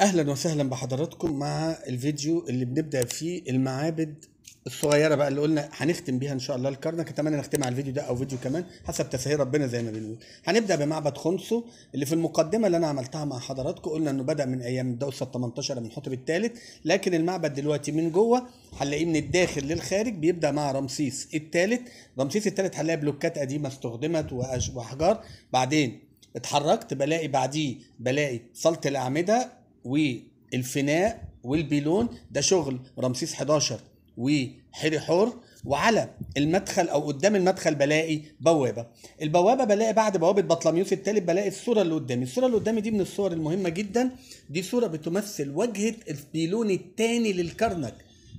اهلا وسهلا بحضراتكم مع الفيديو اللي بنبدا فيه المعابد الصغيره بقى اللي قلنا هنختم بيها ان شاء الله الكرنك اتمنى نختم على الفيديو ده او فيديو كمان حسب تسهيل ربنا زي ما بنقول هنبدا بمعبد خنصو اللي في المقدمه اللي انا عملتها مع حضراتكم قلنا انه بدا من ايام الدوسه ال 18 من حطب الثالث لكن المعبد دلوقتي من جوه هنلاقيه من الداخل للخارج بيبدا مع رمسيس الثالث رمسيس الثالث هنلاقي بلوكات قديمه استخدمت واحجار بعدين اتحركت بلاقي بعديه بلاقي صاله الاعمده والفناء والبيلون ده شغل رمسيس 11 وحري حر وعلى المدخل او قدام المدخل بلاقي بوابه البوابه بلاقي بعد بوابه بطلميوس الثالث بلاقي الصوره اللي قدامي الصوره اللي قدامي دي من الصور المهمه جدا دي صوره بتمثل وجهه البيلون الثاني للكرنك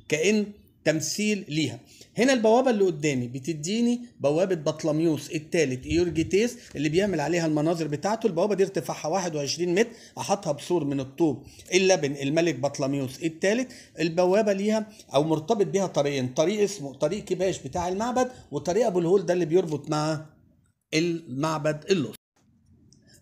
كان تمثيل ليها هنا البوابه اللي قدامي بتديني بوابه بطلميوس الثالث يورجيتيس اللي بيعمل عليها المناظر بتاعته البوابه دي ارتفاعها 21 متر احطها بسور من الطوب اللبن الملك بطلميوس الثالث البوابه ليها او مرتبط بيها طريقين طريق اسمه طريق كباش بتاع المعبد وطريق ابو الهول ده اللي بيربط مع المعبد اللص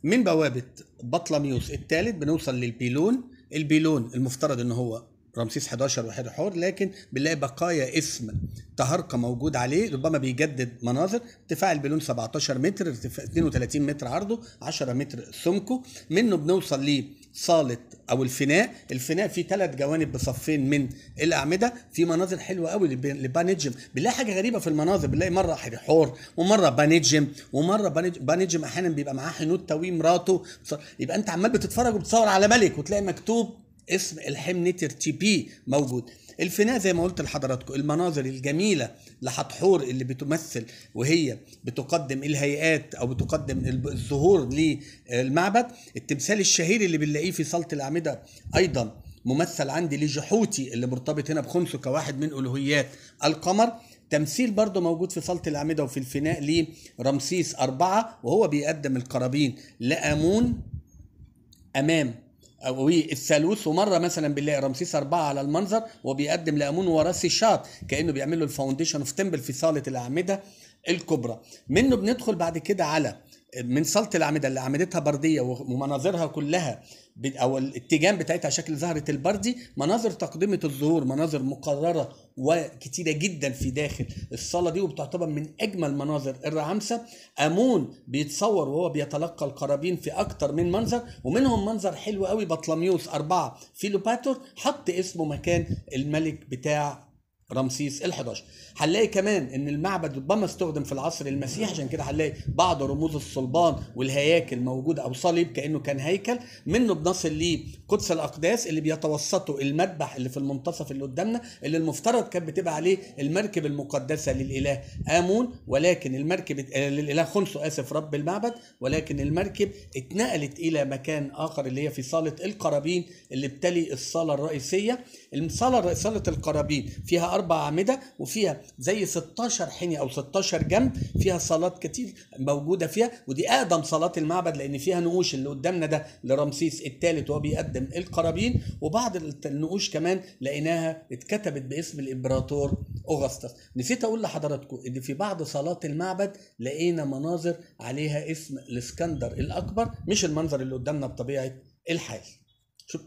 من بوابه بطلميوس الثالث بنوصل للبيلون البيلون المفترض ان هو رمسيس 11 وحيد الحور لكن بنلاقي بقايا اسم تهرقة موجود عليه ربما بيجدد مناظر ارتفاع البالون 17 متر 32 متر عرضه 10 متر سمكه منه بنوصل لصالة او الفناء الفناء فيه ثلاث جوانب بصفين من الاعمده في مناظر حلوه قوي لبانجم بنلاقي حاجه غريبه في المناظر بنلاقي مره حور ومره بانجم ومره بانجم احيانا بيبقى معاه حنود تويم مراته يبقى انت عمال بتتفرج وبتصور على ملك وتلاقي مكتوب اسم الحمنتر تي بي موجود الفناء زي ما قلت لحضراتكم المناظر الجميلة لحتحور اللي بتمثل وهي بتقدم الهيئات أو بتقدم الظهور للمعبد التمثال الشهير اللي بنلاقيه في صالة الأعمدة أيضا ممثل عندي لجحوتي اللي مرتبط هنا بخنسو كواحد من ألوهيات القمر تمثيل برضه موجود في صالة الأعمدة وفي الفناء لرمسيس أربعة وهو بيقدم القرابين لآمون أمام والثالوث ومره مثلا بنلاقي رمسيس اربعه على المنظر وبيقدم لامون وراسي الشاط كانه بيعمل له الفاونديشن اوف تمبل في صاله الاعمده الكبرى منه بندخل بعد كده على من صاله الاعمده اللي اعمدتها برديه ومناظرها كلها او الاتجان بتاعتها شكل زهره البردي مناظر تقدمه الظهور مناظر مقرره وكتيره جدا في داخل الصاله دي وبتعتبر من اجمل مناظر الرعامسه امون بيتصور وهو بيتلقى القرابين في اكتر من منظر ومنهم منظر حلو قوي بطلميوس اربعه فيلوباتور حط اسمه مكان الملك بتاع رمسيس ال11 هنلاقي كمان ان المعبد ربما استخدم في العصر المسيحي عشان كده هنلاقي بعض رموز الصلبان والهياكل موجوده او صليب كانه كان هيكل منه بنصل ليه قدس الاقداس اللي بيتوسطه المذبح اللي في المنتصف اللي قدامنا اللي المفترض كانت بتبقى عليه المركب المقدسه للاله امون ولكن المركب آه، للاله خنسو اسف رب المعبد ولكن المركب اتنقلت الى مكان اخر اللي هي في صاله القرابين اللي بتلي الصاله الرئيسيه الصاله صاله القرابين فيها اربع اعمده وفيها زي 16 حنية او 16 جنب فيها صالات كتير موجوده فيها ودي اقدم صالات المعبد لان فيها نقوش اللي قدامنا ده لرمسيس الثالث وهو بيقدم القرابين وبعض النقوش كمان لقيناها اتكتبت باسم الامبراطور اوغسطس نسيت اقول لحضراتكم ان في بعض صالات المعبد لقينا مناظر عليها اسم الاسكندر الاكبر مش المنظر اللي قدامنا بطبيعه الحال شوف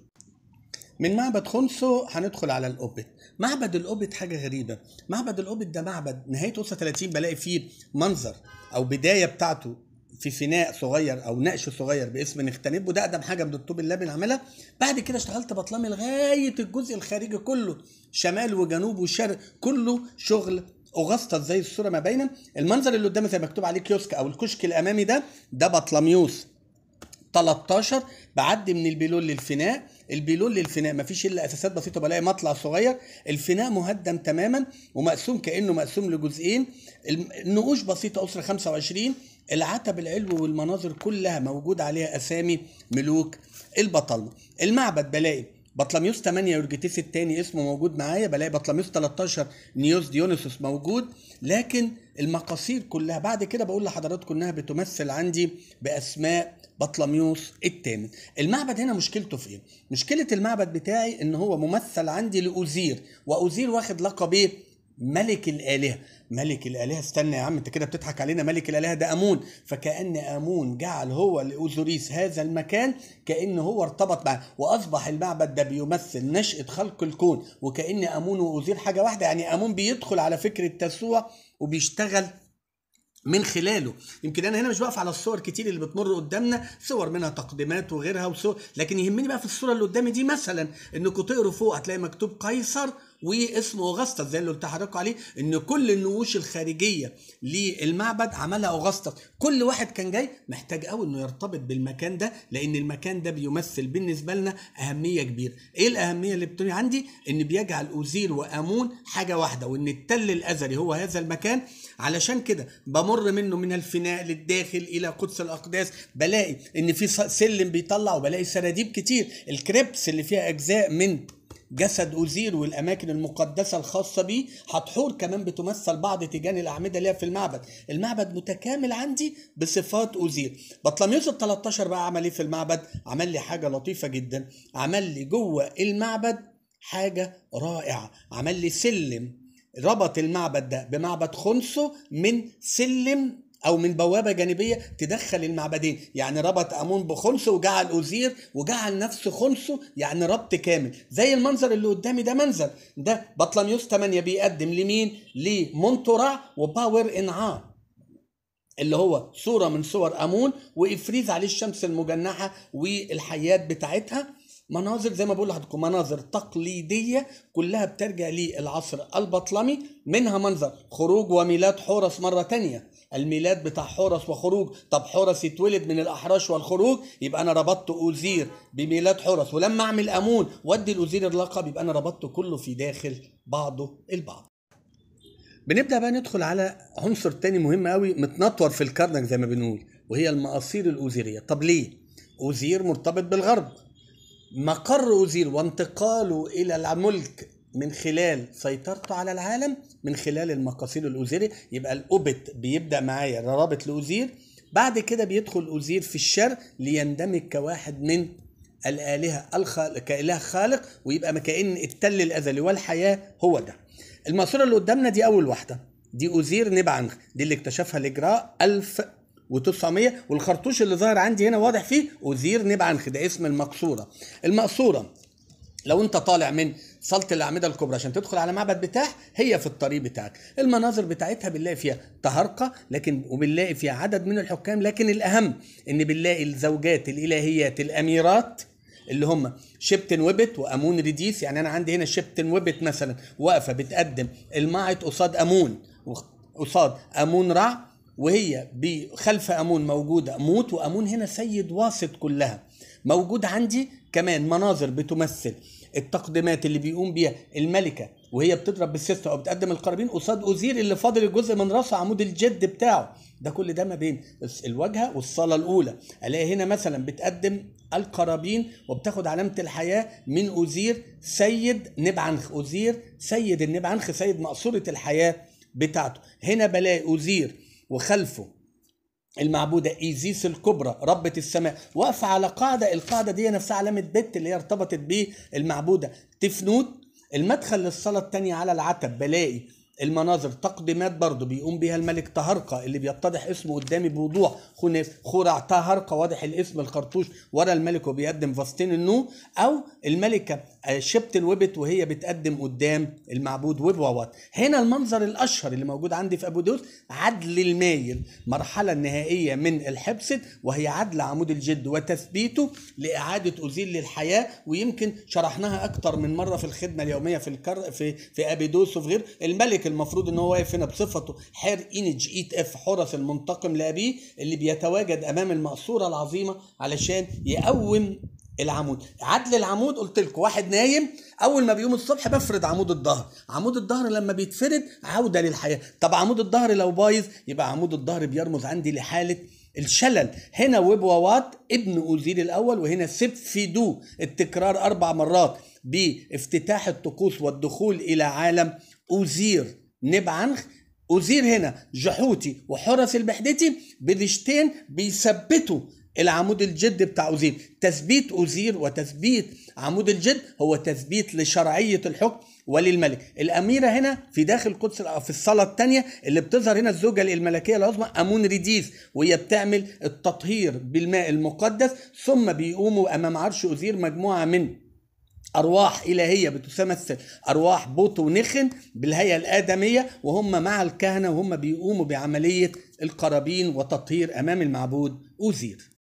من معبد خونسو هندخل على الاوبت معبد الاوبت حاجة غريبة معبد الاوبت ده معبد نهاية قصة 30 بلاقي فيه منظر أو بداية بتاعته في فناء صغير او نقش صغير باسم نختنبه ده اقدم حاجه من الطوب اللبن عملها بعد كده اشتغلت بطلمي لغايه الجزء الخارجي كله شمال وجنوب وشرق كله شغل اغسطس زي الصوره ما بين المنظر اللي قدامي زي مكتوب عليه كيوسك او الكشك الامامي ده ده بطلميوس 13 بعدي من البيلول للفناء البيلول للفناء مفيش الا اساسات بسيطه بلاقي مطلع صغير الفناء مهدم تماما ومقسوم كانه مقسوم لجزئين النقوش بسيطه اسره 25 العتب العلوي والمناظر كلها موجود عليها اسامي ملوك البطالمه المعبد بلاقي بطلميوس 8 يورجيتيس الثاني اسمه موجود معايا بلاقي بطلميوس 13 نيوس ديونيسوس موجود لكن المقاصير كلها بعد كده بقول لحضراتكم انها بتمثل عندي باسماء بطلميوس الثامن المعبد هنا مشكلته في ايه مشكله المعبد بتاعي ان هو ممثل عندي لاوزير واوزير واخد لقب ايه ملك الالهه ملك الالهه استنى يا عم انت كده بتضحك علينا ملك الالهه ده امون فكان امون جعل هو لاوزوريس هذا المكان كان هو ارتبط معاه واصبح المعبد ده بيمثل نشاه خلق الكون وكان امون واوزير حاجه واحده يعني امون بيدخل على فكره تسوع وبيشتغل من خلاله يمكن انا هنا مش بقف على الصور كتير اللي بتمر قدامنا صور منها تقديمات وغيرها وصور لكن يهمني بقى في الصوره اللي قدامي دي مثلا انكم تقروا فوق هتلاقي مكتوب قيصر واسمه اوغسطس زي اللي قلت لحضرتك عليه ان كل النووش الخارجيه للمعبد عملها اوغسطس كل واحد كان جاي محتاج قوي انه يرتبط بالمكان ده لان المكان ده بيمثل بالنسبه لنا اهميه كبيره ايه الاهميه اللي بتقولي عندي ان بيجعل اوزيل وامون حاجه واحده وان التل الازلي هو هذا المكان علشان كده بمر منه من الفناء للداخل الى قدس الاقداس بلاقي ان في سلم بيطلع وبلاقي سراديب كتير الكريبس اللي فيها اجزاء من جسد أوزير والأماكن المقدسة الخاصة بيه حتحور كمان بتمثل بعض تيجان الأعمدة اللي في المعبد المعبد متكامل عندي بصفات أوزير بطلميوس ال 13 بقى عمل إيه في المعبد عمل لي حاجة لطيفة جدا عمل لي جوه المعبد حاجة رائعة عمل لي سلم ربط المعبد ده بمعبد خنسو من سلم او من بوابه جانبيه تدخل المعبدين يعني ربط امون بخنصه وجعل اوزير وجعل نفسه خنصه يعني ربط كامل زي المنظر اللي قدامي ده منظر ده بطلميوس 8 بيقدم لمين لمنطرع وباور انعار اللي هو صورة من صور أمون وإفريز عليه الشمس المجنحة والحيات بتاعتها مناظر زي ما بقول لحضرتكم مناظر تقليدية كلها بترجع للعصر البطلمي منها منظر خروج وميلاد حورس مرة تانية الميلاد بتاع حورس وخروج طب حورس يتولد من الاحراش والخروج يبقى انا ربطت اوزير بميلاد حورس ولما اعمل امون وادي الاوزير اللقب يبقى انا ربطته كله في داخل بعضه البعض بنبدا بقى ندخل على عنصر تاني مهم قوي متنطور في الكرنك زي ما بنقول وهي المقاصير الاوزيريه طب ليه اوزير مرتبط بالغرب مقر اوزير وانتقاله الى الملك من خلال سيطرته على العالم من خلال المقاصيل الأوزيري يبقى الأوبت بيبدأ معايا رابط الأوزير بعد كده بيدخل أوزير في الشرق ليندمج كواحد من الآلهة الخالق كإله خالق ويبقى كأن التل الأزلي والحياة هو ده المقصورة اللي قدامنا دي أول واحدة دي أوزير نبعنخ دي اللي اكتشفها الإجراء 1900 والخرطوش اللي ظاهر عندي هنا واضح فيه أوزير نبعنخ ده اسم المقصورة المقصورة لو انت طالع من صاله الاعمده الكبرى عشان تدخل على معبد بتاعها هي في الطريق بتاعك المناظر بتاعتها بنلاقي فيها تهرقه لكن وبنلاقي فيها عدد من الحكام لكن الاهم ان بنلاقي الزوجات الالهيات الاميرات اللي هم شبتن وبت وامون رديس يعني انا عندي هنا شبتن وبت مثلا واقفه بتقدم المعط قصاد امون قصاد امون رع وهي خلف امون موجوده موت وامون هنا سيد واسط كلها موجود عندي كمان مناظر بتمثل التقديمات اللي بيقوم بيها الملكه وهي بتضرب بالسيستم او بتقدم القرابين قصاد اوزير اللي فاضل الجزء من راسه عمود الجد بتاعه ده كل ده ما بين الواجهه والصاله الاولى الاقي هنا مثلا بتقدم القرابين وبتاخد علامه الحياه من اوزير سيد نبعنخ اوزير سيد النبعنخ سيد مقصوره الحياه بتاعته هنا بلاقي اوزير وخلفه المعبودة إيزيس الكبرى ربة السماء واقفة على قاعدة القاعدة دي نفسها علامة بت اللي هي ارتبطت بيه المعبودة تفنوت المدخل للصلاة التانية على العتب بلاقي المناظر تقديمات برضه بيقوم بها الملك طهرقه اللي بيتضح اسمه قدامي بوضوح خرع طهرقه واضح الاسم الخرطوش ورا الملك وبيقدم فاستين النو او الملكه آه، شبت الوبت وهي بتقدم قدام المعبود وبوات هنا المنظر الاشهر اللي موجود عندي في ابو دوس عدل المايل مرحله النهائيه من الحبست وهي عدل عمود الجد وتثبيته لاعاده اوزيل للحياه ويمكن شرحناها اكتر من مره في الخدمه اليوميه في الكر في في ابيدوس وفي غير الملك المفروض ان هو واقف هنا بصفته حير انج ايت اف حرس المنتقم لابيه اللي بيتواجد امام المقصوره العظيمه علشان يقوم العمود عدل العمود قلت لكم واحد نايم اول ما بيقوم الصبح بفرد عمود الظهر عمود الظهر لما بيتفرد عوده للحياه طب عمود الظهر لو بايظ يبقى عمود الظهر بيرمز عندي لحاله الشلل هنا وبواوات ابن اوزيل الاول وهنا دو التكرار اربع مرات بافتتاح الطقوس والدخول الى عالم أوزير نبعنخ أوزير هنا جحوتي وحرس البحدتي بدشتين بيثبتوا العمود الجد بتاع أوزير تثبيت أوزير وتثبيت عمود الجد هو تثبيت لشرعية الحكم وللملك الأميرة هنا في داخل قدس في الصلاة الثانية اللي بتظهر هنا الزوجة الملكية العظمى أمون ريديس وهي بتعمل التطهير بالماء المقدس ثم بيقوموا أمام عرش أوزير مجموعة من أرواح إلهية بتتمثل أرواح بوت ونخن بالهيئة الآدمية وهم مع الكهنة وهم بيقوموا بعملية القرابين وتطهير أمام المعبود أوزير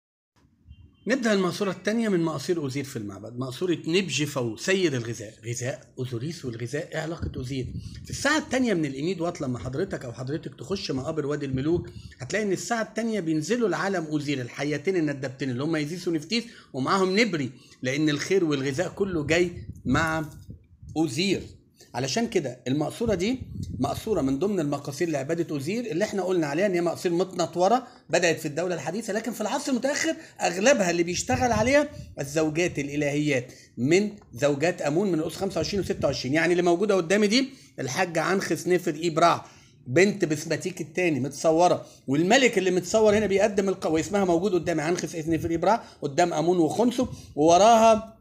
نبدأ المقصورة الثانية من مقاصير أوزير في المعبد مقصورة نبجف فو سيد الغذاء غذاء أوزوريس والغذاء إيه علاقة أوزير في الساعة الثانية من الإنيد وقت لما حضرتك أو حضرتك تخش مقابر وادي الملوك هتلاقي إن الساعة الثانية بينزلوا العالم أوزير الحياتين الندبتين اللي هم يزيس ونفتيس ومعاهم نبري لأن الخير والغذاء كله جاي مع أوزير علشان كده المقصوره دي مقصوره من ضمن المقاصير لعباده اوزير اللي احنا قلنا عليها ان هي مقاصير متنطوره بدات في الدوله الحديثه لكن في العصر المتاخر اغلبها اللي بيشتغل عليها الزوجات الالهيات من زوجات امون من الاس 25 و 26 يعني اللي موجوده قدامي دي الحاجه عنخس نفر ابراع بنت بسباتيك الثاني متصوره والملك اللي متصور هنا بيقدم القوة اسمها موجود قدام عنخس نفر ابراع قدام امون وخنسو ووراها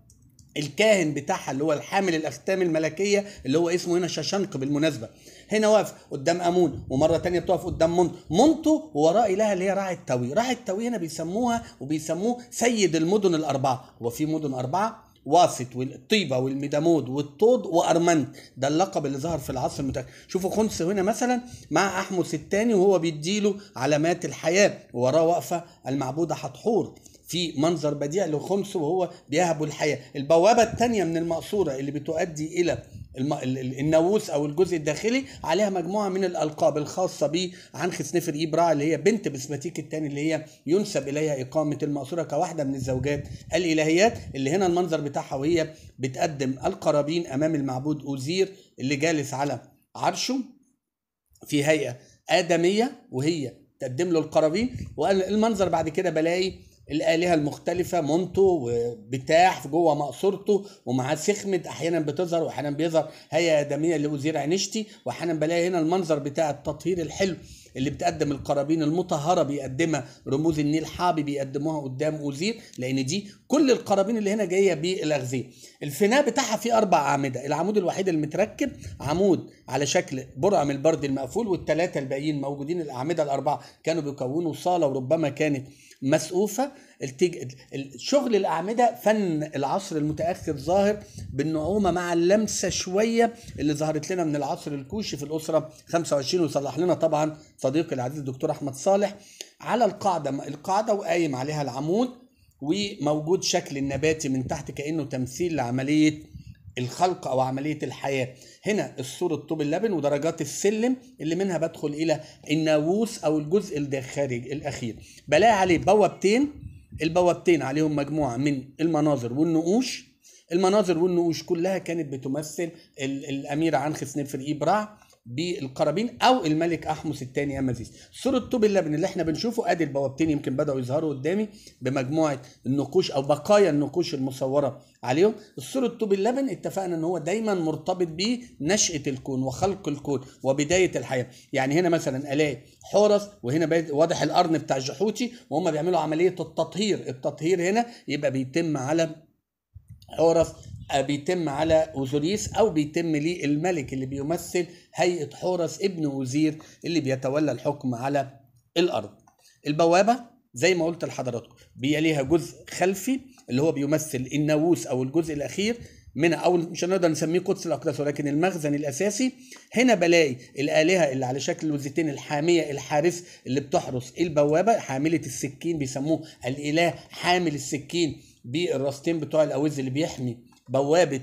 الكاهن بتاعها اللي هو الحامل الاختام الملكيه اللي هو اسمه هنا ششنق بالمناسبه هنا واقف قدام امون ومره تانية بتقف قدام مونت مونتو ووراء الهه اللي هي راعي التاوي راعي التاوي هنا بيسموها وبيسموه سيد المدن الاربعه هو في مدن اربعه واسط والطيبة والميدامود والطود وأرمنت ده اللقب اللي ظهر في العصر المتأخر شوفوا خنس هنا مثلا مع أحمس الثاني وهو بيديله علامات الحياة ووراه واقفة المعبودة حتحور في منظر بديع لخمس وهو بيهب الحياه البوابه الثانيه من المقصوره اللي بتؤدي الى الناموس او الجزء الداخلي عليها مجموعه من الالقاب الخاصه بعنخس نفر ابراع اللي هي بنت بسماتيك الثاني اللي هي ينسب اليها اقامه المقصوره كواحده من الزوجات الالهيات اللي هنا المنظر بتاعها وهي بتقدم القرابين امام المعبود اوزير اللي جالس على عرشه في هيئه ادميه وهي تقدم له القرابين والمنظر بعد كده بلاقي الالهه المختلفه مونتو وبتاح جوه مقصورته ومعاه سخمه احيانا بتظهر واحيانا بيظهر هيئه ادميه لاوزير عنشتي واحيانا بلاقي هنا المنظر بتاع التطهير الحلو اللي بتقدم القرابين المطهره بيقدمها رموز النيل حابي بيقدموها قدام اوزير لان دي كل القرابين اللي هنا جايه بالاغذيه الفناء بتاعها فيه اربع اعمده العمود الوحيد المتركب عمود على شكل برعه من البرد المقفول والثلاثه الباقيين موجودين الاعمده الاربعه كانوا بيكونوا صاله وربما كانت مسقوفه التج... شغل الاعمده فن العصر المتاخر ظاهر بالنعومه مع اللمسه شويه اللي ظهرت لنا من العصر الكوشي في الاسره 25 وصلح لنا طبعا صديقي العزيز الدكتور احمد صالح على القاعده القاعده وقايم عليها العمود وموجود شكل النباتي من تحت كانه تمثيل لعمليه الخلق او عمليه الحياه هنا السور الطوب اللبن ودرجات السلم اللي منها بدخل الى الناووس او الجزء الخارج الاخير بلاقي عليه بوابتين البوابتين عليهم مجموعه من المناظر والنقوش المناظر والنقوش كلها كانت بتمثل الامير عنخ سنفر إبرع بالقرابين او الملك احمس الثاني امازيس سوره طوب اللبن اللي احنا بنشوفه ادي البوابتين يمكن بداوا يظهروا قدامي بمجموعه النقوش او بقايا النقوش المصوره عليهم السوره طوب اللبن اتفقنا ان هو دايما مرتبط بنشاه الكون وخلق الكون وبدايه الحياه يعني هنا مثلا الاقي حورس وهنا واضح القرن بتاع جحوتي وهم بيعملوا عمليه التطهير التطهير هنا يبقى بيتم على حورس آه، بيتم على اوزوريس او بيتم للملك اللي بيمثل هيئه حورس ابن اوزير اللي بيتولى الحكم على الارض البوابه زي ما قلت لحضراتكم بيليها جزء خلفي اللي هو بيمثل الناووس او الجزء الاخير من او مش هنقدر نسميه قدس الاقداس ولكن المخزن الاساسي هنا بلاقي الالهه اللي على شكل الوزتين الحاميه الحارس اللي بتحرس البوابه حامله السكين بيسموه الاله حامل السكين بالراستين بتوع الاوز اللي بيحمي بوابه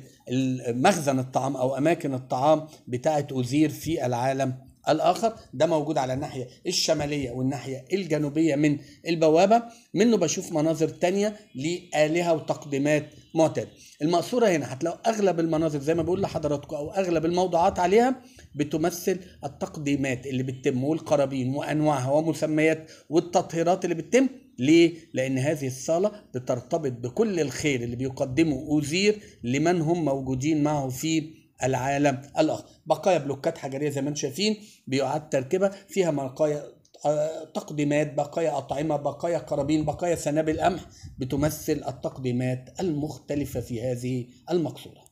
مخزن الطعام او اماكن الطعام بتاعه اوزير في العالم الاخر ده موجود على الناحيه الشماليه والناحيه الجنوبيه من البوابه منه بشوف مناظر تانية لالهه وتقديمات معتاده المقصوره هنا هتلاقوا اغلب المناظر زي ما بقول لحضراتكم او اغلب الموضوعات عليها بتمثل التقديمات اللي بتتم والقرابين وانواعها ومسميات والتطهيرات اللي بتتم ليه؟ لأن هذه الصلاة بترتبط بكل الخير اللي بيقدمه أوزير لمن هم موجودين معه في العالم الآخر بقايا بلوكات حجرية زي ما انتم شايفين بيعاد تركيبها فيها بقايا آه، تقديمات بقايا أطعمة بقايا قرابين بقايا سنابل قمح بتمثل التقديمات المختلفة في هذه المقصورة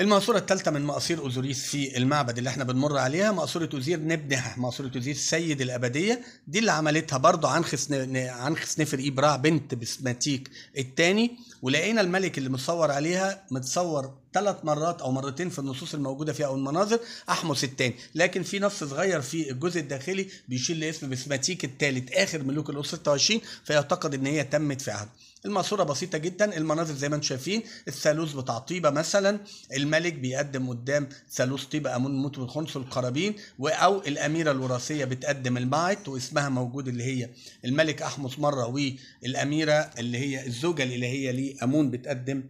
المقصورة الثالثة من مقاصير أوزوريس في المعبد اللي احنا بنمر عليها مقصورة أوزير نبنها مقصورة أوزير سيد الأبدية دي اللي عملتها برضو عنخس عنخس نفر إبراع بنت بسماتيك الثاني ولقينا الملك اللي متصور عليها متصور ثلاث مرات او مرتين في النصوص الموجوده فيها او المناظر احمس الثاني لكن في نص صغير في الجزء الداخلي بيشيل لاسم بسماتيك الثالث اخر ملوك الاسره 26 فيعتقد ان هي تمت في عهده الماسوره بسيطه جدا المناظر زي ما انتم شايفين الثالوث بتاع طيبه مثلا الملك بيقدم قدام ثالوث طيبه امون موت والخنس والقرابين او الاميره الوراثيه بتقدم المعت واسمها موجود اللي هي الملك احمس مره والاميره اللي هي الزوجه الالهيه لامون بتقدم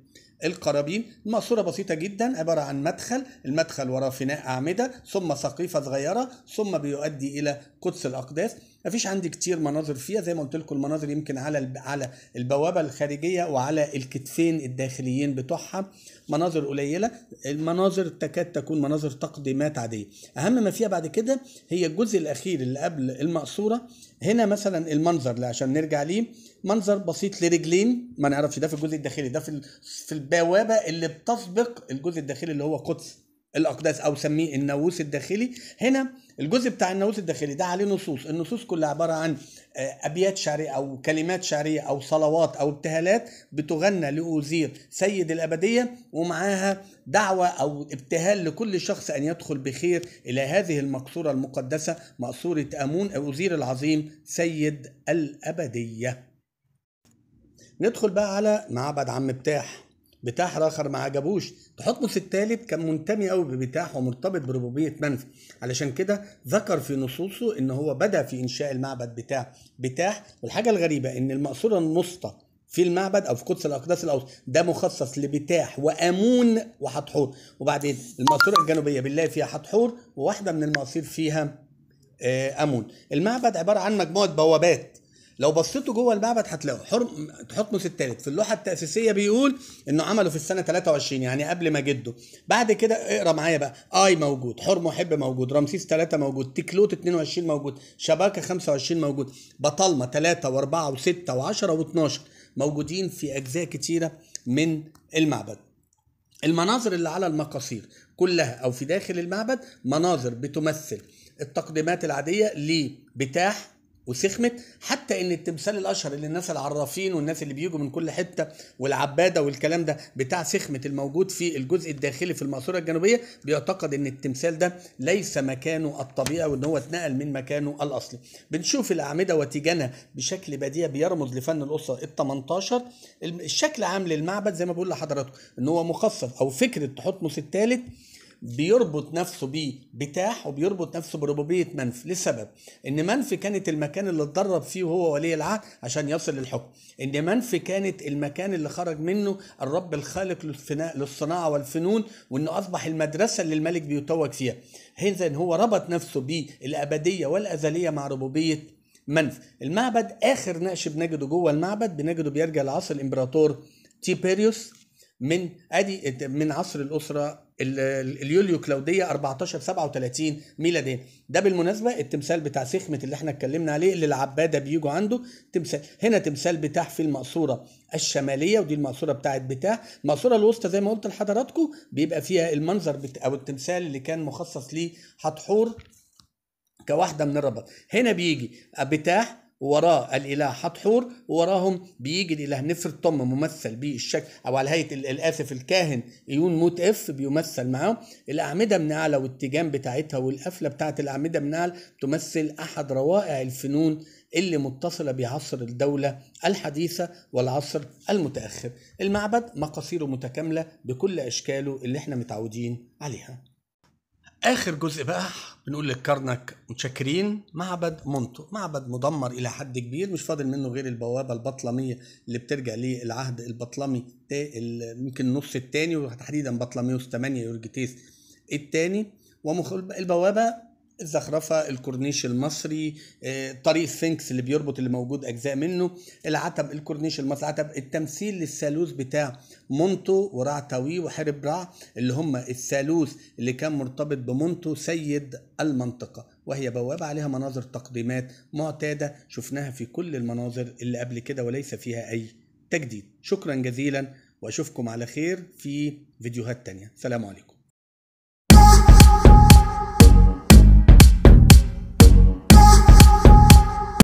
القرابين المقصورة بسيطة جدا عبارة عن مدخل المدخل وراه فناء أعمدة ثم سقيفة صغيرة ثم بيؤدي إلى قدس الأقداس مفيش عندي كتير مناظر فيها زي ما قلت لكم المناظر يمكن على على البوابة الخارجية وعلى الكتفين الداخليين بتوعها مناظر قليلة المناظر تكاد تكون مناظر تقديمات عادية أهم ما فيها بعد كده هي الجزء الأخير اللي قبل المقصورة هنا مثلا المنظر اللي عشان نرجع ليه منظر بسيط لرجلين ما نعرفش ده في الجزء الداخلي ده في في البوابه اللي بتسبق الجزء الداخلي اللي هو قدس الاقداس او سميه الناموس الداخلي هنا الجزء بتاع الناموس الداخلي ده عليه نصوص النصوص كلها عباره عن آه، ابيات شعريه او كلمات شعريه او صلوات او ابتهالات بتغنى لاوزير سيد الابديه ومعاها دعوه او ابتهال لكل شخص ان يدخل بخير الى هذه المقصوره المقدسه مقصوره امون اوزير العظيم سيد الابديه ندخل بقى على معبد عم بتاح بتاح الاخر ما عجبوش في الثالث كان منتمي قوي ببتاح ومرتبط بربوبيه منفي علشان كده ذكر في نصوصه ان هو بدا في انشاء المعبد بتاع بتاح والحاجه الغريبه ان المقصوره النصطه في المعبد او في قدس الاقداس الاوسط ده مخصص لبتاح وامون وحتحور وبعدين المقصوره الجنوبيه بنلاقي فيها حتحور وواحده من المقاصير فيها آه، امون المعبد عباره عن مجموعه بوابات لو بصيتوا جوه المعبد هتلاقوا حرم تحتمس الثالث في اللوحه التاسيسيه بيقول انه عمله في السنه 23 يعني قبل ما جده بعد كده اقرا معايا بقى اي موجود حرم وحب موجود رمسيس 3 موجود تكلوت 22 موجود شباكه 25 موجود بطالمه 3 و4 و6 و10 و12 موجودين في اجزاء كتيره من المعبد المناظر اللي على المقاصير كلها او في داخل المعبد مناظر بتمثل التقديمات العاديه لبتاح وسخمت حتى ان التمثال الاشهر اللي الناس العرافين والناس اللي بيجوا من كل حته والعباده والكلام ده بتاع سخمه الموجود في الجزء الداخلي في المقصوره الجنوبيه بيعتقد ان التمثال ده ليس مكانه الطبيعي وان هو اتنقل من مكانه الاصلي. بنشوف الاعمده وتيجانها بشكل بديع بيرمز لفن الاسره ال 18 الشكل عام للمعبد زي ما بقول لحضراتكم ان هو مخصص او فكره تحتمس الثالث بيربط نفسه بتاح وبيربط نفسه بربوبيه منف لسبب ان منف كانت المكان اللي اتدرب فيه وهو ولي العهد عشان يصل للحكم ان منف كانت المكان اللي خرج منه الرب الخالق للصناعه والفنون وانه اصبح المدرسه اللي الملك بيتوج فيها اذا هو ربط نفسه بالابديه والازليه مع ربوبيه منف المعبد اخر نقش بنجده جوه المعبد بنجده بيرجع لعصر الامبراطور تيبيريوس من ادي من عصر الاسره اليوليو كلاوديه 1437 ميلادين ده بالمناسبه التمثال بتاع سخمه اللي احنا اتكلمنا عليه اللي العباده بيجوا عنده تمثال هنا تمثال بتاع في المقصوره الشماليه ودي المقصوره بتاعت بتاع المقصوره الوسطى زي ما قلت لحضراتكم بيبقى فيها المنظر بت... او التمثال اللي كان مخصص ليه حتحور كواحده من الربط هنا بيجي بتاع وراه الاله حتحور وراهم بيجي الاله نفر طم ممثل بالشكل او على هيئه الاسف الكاهن ايون موت اف بيمثل معاهم الاعمده من اعلى والتيجان بتاعتها والقفله بتاعت الاعمده من اعلى تمثل احد روائع الفنون اللي متصلة بعصر الدولة الحديثة والعصر المتأخر المعبد مقاصيره متكاملة بكل أشكاله اللي احنا متعودين عليها اخر جزء بقى بنقول للكرنك متشكرين معبد مونتو معبد مدمر الى حد كبير مش فاضل منه غير البوابه البطلميه اللي بترجع للعهد البطلمي ممكن النص الثاني وتحديدا بطلميوس 8 يورجيتيس الثاني ومخ البوابه الزخرفة الكورنيش المصري آه، طريق فينكس اللي بيربط اللي موجود أجزاء منه العتب الكورنيش المصري العتب التمثيل للثالوث بتاع مونتو ورع تاوي وحرب رع اللي هم الثالوث اللي كان مرتبط بمونتو سيد المنطقة وهي بوابة عليها مناظر تقديمات معتادة شفناها في كل المناظر اللي قبل كده وليس فيها أي تجديد شكرا جزيلا وأشوفكم على خير في فيديوهات تانية سلام عليكم